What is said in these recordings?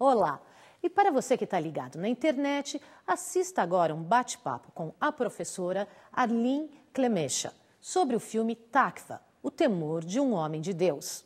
Olá! E para você que está ligado na internet, assista agora um bate-papo com a professora Arlene Clemecha sobre o filme Takva, O Temor de um Homem de Deus.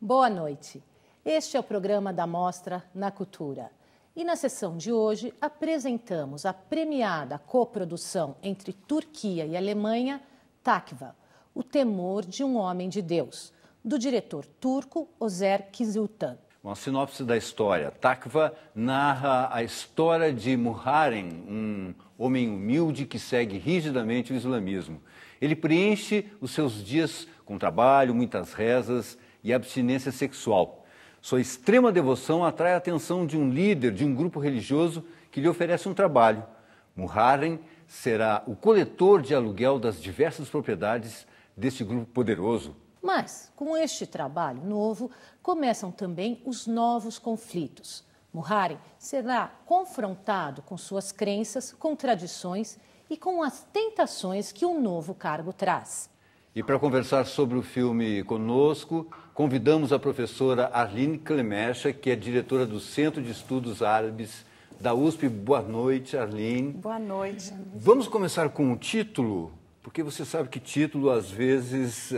Boa noite. Este é o programa da Mostra na Cultura. E na sessão de hoje apresentamos a premiada coprodução entre Turquia e Alemanha, Takva, O Temor de um Homem de Deus, do diretor turco Ozer Kiziltan. Uma sinopse da história. Takva narra a história de Muharrem, um homem humilde que segue rigidamente o islamismo. Ele preenche os seus dias com trabalho, muitas rezas e abstinência sexual. Sua extrema devoção atrai a atenção de um líder de um grupo religioso que lhe oferece um trabalho. Muharrem será o coletor de aluguel das diversas propriedades deste grupo poderoso. Mas, com este trabalho novo, começam também os novos conflitos. Muharrem será confrontado com suas crenças, contradições e com as tentações que o um novo cargo traz. E para conversar sobre o filme conosco, convidamos a professora Arlene Clemecha, que é diretora do Centro de Estudos Árabes da USP. Boa noite, Arlene. Boa noite. Vamos começar com o título, porque você sabe que título às vezes uh,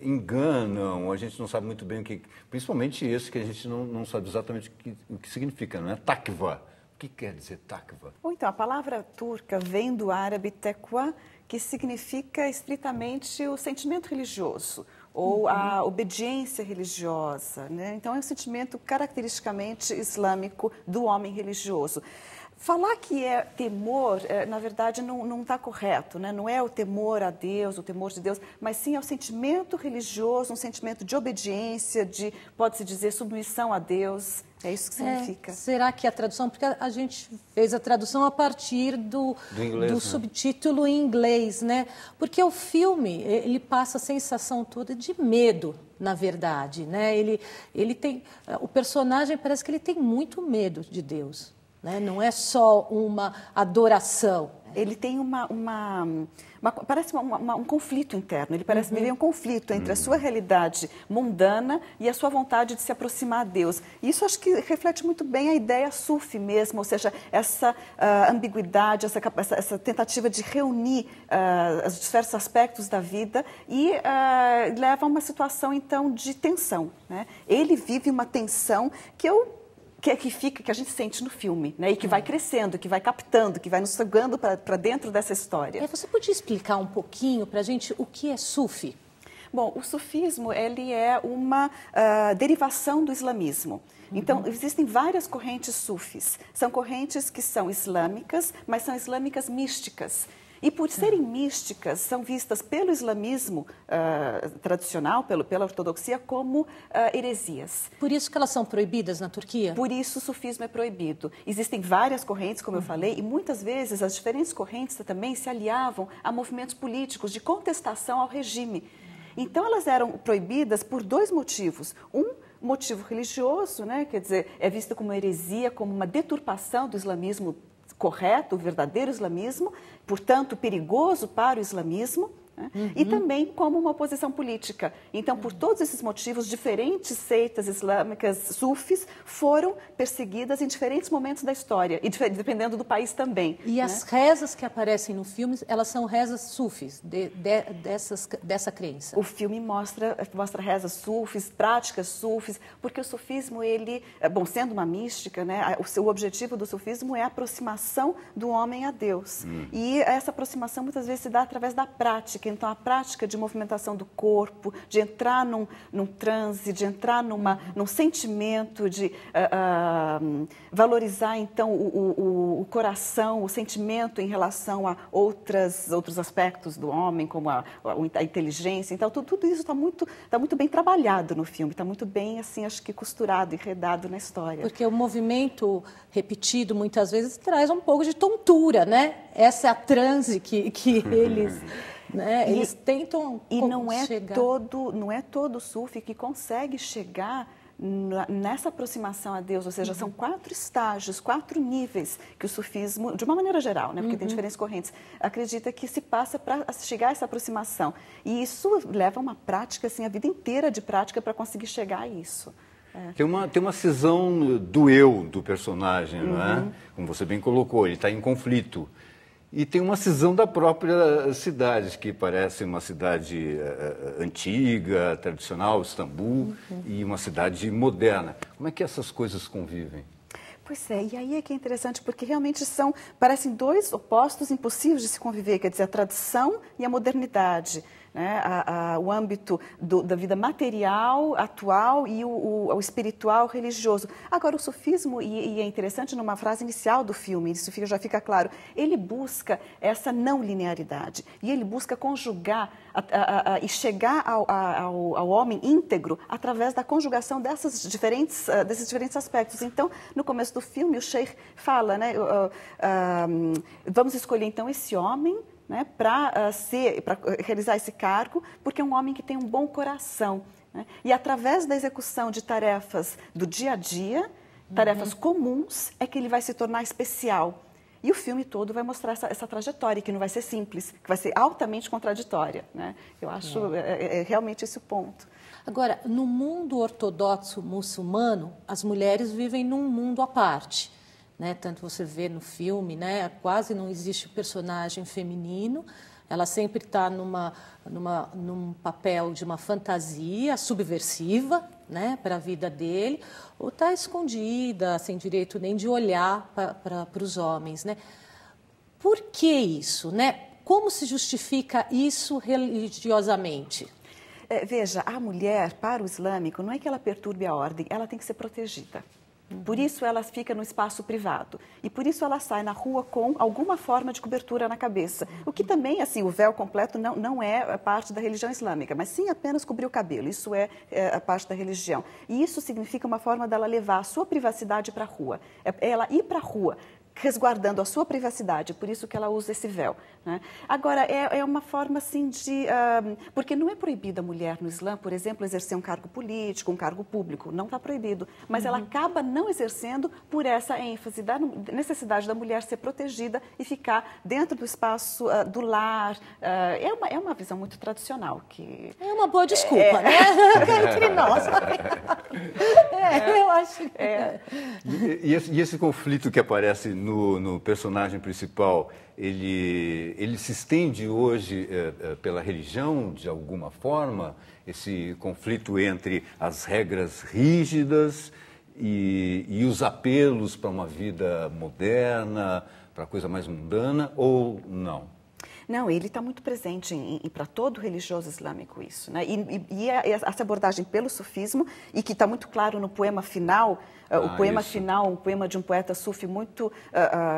enganam, a gente não sabe muito bem o que. Principalmente esse que a gente não, não sabe exatamente o que, o que significa, não é? Takva. O que quer dizer takva? Bom, então, a palavra turca vem do árabe tekwa, que significa estritamente o sentimento religioso ou a uhum. obediência religiosa. Né? Então, é um sentimento caracteristicamente islâmico do homem religioso. Falar que é temor, é, na verdade, não está correto, né? não é o temor a Deus, o temor de Deus, mas sim é o sentimento religioso, um sentimento de obediência, de, pode-se dizer, submissão a Deus. É isso que é, significa. É, será que a tradução, porque a gente fez a tradução a partir do, do, inglês, do né? subtítulo em inglês, né? Porque o filme, ele passa a sensação toda de medo, na verdade, né? Ele, ele tem, o personagem parece que ele tem muito medo de Deus. Né? Não é só uma adoração. Ele tem uma, uma, uma parece uma, uma, um conflito interno. Ele parece uhum. viver um conflito entre a sua uhum. realidade mundana e a sua vontade de se aproximar a Deus. isso acho que reflete muito bem a ideia sufi mesmo, ou seja, essa uh, ambiguidade, essa, essa, essa, tentativa de reunir uh, os diversos aspectos da vida e uh, leva a uma situação então de tensão. Né? Ele vive uma tensão que eu que, é que fica, que a gente sente no filme, né? E que vai é. crescendo, que vai captando, que vai nos sugando para dentro dessa história. É, você podia explicar um pouquinho para a gente o que é sufi? Bom, o sufismo ele é uma uh, derivação do islamismo. Uhum. Então, existem várias correntes sufis. São correntes que são islâmicas, mas são islâmicas místicas. E por serem místicas, são vistas pelo islamismo uh, tradicional, pelo, pela ortodoxia, como uh, heresias. Por isso que elas são proibidas na Turquia? Por isso o sufismo é proibido. Existem várias correntes, como eu uhum. falei, e muitas vezes as diferentes correntes também se aliavam a movimentos políticos de contestação ao regime. Então elas eram proibidas por dois motivos. Um, motivo religioso, né? quer dizer, é vista como heresia, como uma deturpação do islamismo correto, o verdadeiro islamismo, portanto perigoso para o islamismo, né? Uhum. E também como uma oposição política. Então, por uhum. todos esses motivos, diferentes seitas islâmicas sufis foram perseguidas em diferentes momentos da história, e dependendo do país também. E né? as rezas que aparecem no filme, elas são rezas sufis, de, de, dessas, dessa crença? O filme mostra, mostra rezas sufis, práticas sufis, porque o sufismo, ele, eh, bom, sendo uma mística, né, o, objetivo do sufismo é a aproximação do homem a Deus. Uhum. E essa aproximação muitas vezes se dá através da prática então a prática de movimentação do corpo, de entrar num, num transe, de entrar numa, num sentimento, de uh, uh, valorizar então o, o, o, coração, o sentimento em relação a outras, outros aspectos do homem, como a, a inteligência. Então tudo, tudo isso está muito, tá muito bem trabalhado no filme, está muito bem, assim, acho que costurado, enredado na história. Porque o movimento repetido muitas vezes traz um pouco de tontura, né? Essa é transe que, que eles né? E, Eles tentam e não é chegar. todo não é todo sufi que consegue chegar nessa aproximação a Deus, ou seja, uhum. são quatro estágios, quatro níveis que o sufismo, de uma maneira geral, né, porque uhum. tem diferentes correntes, acredita que se passa para chegar a essa aproximação. E isso leva uma prática, assim, a vida inteira de prática para conseguir chegar a isso. É. Tem, uma, tem uma cisão do eu do personagem, uhum. não é? Uhum. Como você bem colocou, ele está em conflito. E tem uma cisão da própria cidade, que parece uma cidade uh, antiga, tradicional, Istambul, uhum. e uma cidade moderna. Como é que essas coisas convivem? Pois é, e aí é que é interessante, porque realmente são, parecem dois opostos impossíveis de se conviver, quer dizer, a tradição e a modernidade né? a, a, o âmbito do, da vida material atual e o, o, o espiritual religioso. Agora, o sufismo e, e, é interessante numa frase inicial do filme, isso fica, já fica claro, ele busca essa não linearidade e ele busca conjugar a, e chegar ao, ao, ao, homem íntegro através da conjugação dessas diferentes, ah, desses diferentes aspectos. Então, no começo do filme, o Sheikh fala, né, ah, hum, vamos escolher então esse homem né, para uh, ah, ser, para ah, realizar esse cargo, porque é um homem que tem um bom coração. Né? E através da execução de tarefas do dia a dia, tarefas uhum. comuns, é que ele vai se tornar especial. E o filme todo vai mostrar essa, essa, trajetória, que não vai ser simples, que vai ser altamente contraditória. Né? Eu acho é. É, é realmente esse o ponto. Agora, no mundo ortodoxo muçulmano, as mulheres vivem num mundo à parte né? Tanto você vê no filme, né? quase não existe personagem feminino, ela sempre está numa, numa, num papel de uma fantasia subversiva né, para a vida dele, ou está escondida, sem direito nem de olhar para os homens. Né? Por que isso? Né? Como se justifica isso religiosamente? É, veja, a mulher, para o islâmico, não é que ela perturbe a ordem, ela tem que ser protegida. Por isso ela fica no espaço privado. E por isso ela sai na rua com alguma forma de cobertura na cabeça. O que também, assim, o véu completo não, não é, é parte da religião islâmica, mas sim apenas cobrir o cabelo. Isso é, é a parte da religião. E isso significa uma forma dela levar a sua privacidade para a rua. É ela ir para a rua, resguardando a sua privacidade, por isso que ela usa esse véu. Né? Agora, é, é, uma forma assim de. Uh, porque não é proibida a mulher no Islã, por exemplo, exercer um cargo político, um cargo público. Não está proibido. Mas uhum. ela acaba não exercendo por essa ênfase da necessidade da mulher ser protegida e ficar dentro do espaço uh, do lar. Uh, é, uma, é uma visão muito tradicional. que É uma boa é. desculpa, é, né? Entre nós. é, eu acho. É. É. E, e, esse, e esse conflito que aparece no no, no personagem principal, ele, ele se estende hoje é, é, pela religião, de alguma forma, esse conflito entre as regras rígidas e, e os apelos para uma vida moderna, para coisa mais mundana, ou não? Não, ele está muito presente em, em para todo religioso islâmico isso. Né? E, e, e é, é essa abordagem pelo sufismo, e que está muito claro no poema final, eh, ah, o poema isso. final, um poema de um poeta sufi muito uh,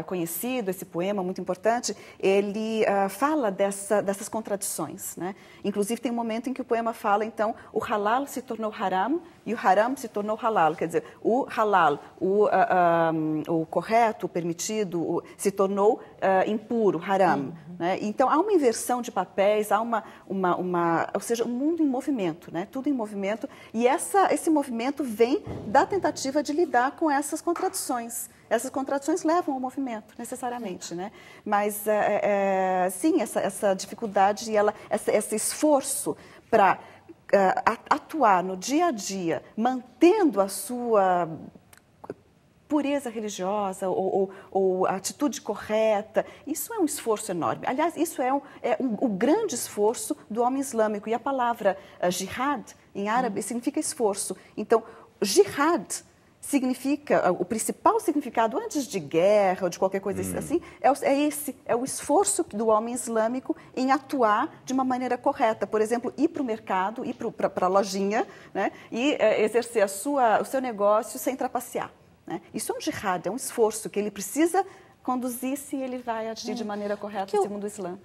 uh, conhecido, esse poema muito importante, ele uh, fala dessa, dessas contradições. Né? Inclusive, tem um momento em que o poema fala, então, o halal se tornou haram e o haram se tornou halal. Quer dizer, o halal, o, um, o correto, o permitido, o, se tornou impuro, haram. Uhum. Né? Então, há uma inversão de papéis, há uma, uma, uma ou seja, o um mundo em movimento, né? tudo em movimento, e essa, esse movimento vem da tentativa de lidar com essas contradições. Essas contradições levam ao movimento, necessariamente, né? Mas, é, é, é sim, essa, essa dificuldade, ela, essa, esse esforço para é, atuar no dia a dia, mantendo a sua pureza religiosa ou, ou, ou atitude correta. Isso é um esforço enorme. Aliás, isso é, um, é um, o grande esforço do homem islâmico. E a palavra uh, jihad, em árabe, uhum. significa esforço. Então, jihad significa, eh, o principal significado antes de guerra ou de qualquer coisa hum. assim, é, é, esse, é o esforço do homem islâmico em atuar de uma maneira correta. Por exemplo, ir para o mercado, ir para a lojinha né, e eh, exercer a sua, o seu negócio sem trapacear. Né? Isso é um jihad, é um esforço que ele precisa conduzir se ele vai agir é. de maneira correta eu... segundo o Islã.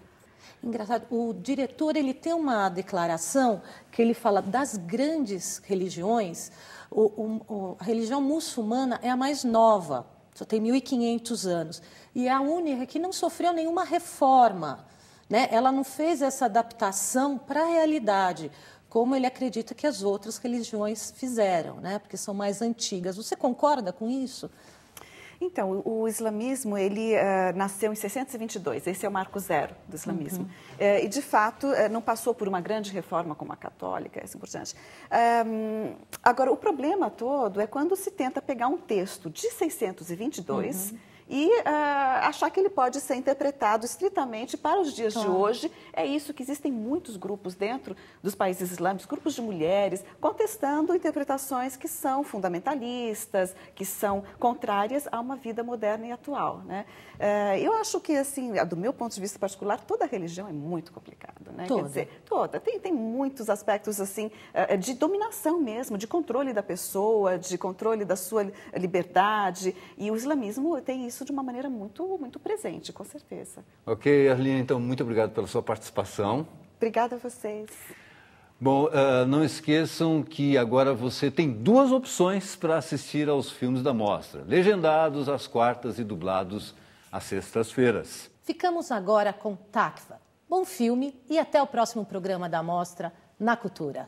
Engraçado, o diretor ele tem uma declaração que ele fala das grandes religiões, o, o, a religião muçulmana é a mais nova, só tem 1.500 anos, e é a única que não sofreu nenhuma reforma. Né? Ela não fez essa adaptação para a realidade como ele acredita que as outras religiões fizeram, né? porque são mais antigas. Você concorda com isso? Então, o islamismo, ele uh, nasceu em 622, esse é o marco zero do islamismo. Uhum. Uh, e, de fato, uh, não passou por uma grande reforma como a católica, assim por diante. Um, ehm, agora, o problema todo é quando se tenta pegar um texto de 622... Uhum e uh, achar que ele pode ser interpretado estritamente para os dias claro. de hoje. É isso que existem muitos grupos dentro dos países islâmicos, grupos de mulheres, contestando interpretações que são fundamentalistas, que são contrárias a uma vida moderna e atual. Né? Uh, eu acho que, assim, do meu ponto de vista particular, toda religião é muito complicada. Né? Toda. Quer dizer, toda. Tem, tem muitos aspectos, assim, uh, de dominação mesmo, de controle da pessoa, de controle da sua liberdade. E o islamismo tem isso isso de uma maneira muito, muito presente, com certeza. Ok, Arlene, então, muito obrigado pela sua participação. Obrigada a vocês. Bom, uh, não esqueçam que agora você tem duas opções para assistir aos filmes da mostra: legendados às quartas e dublados às sextas-feiras. Ficamos agora com Takva. Bom filme e até o próximo programa da mostra na Cultura.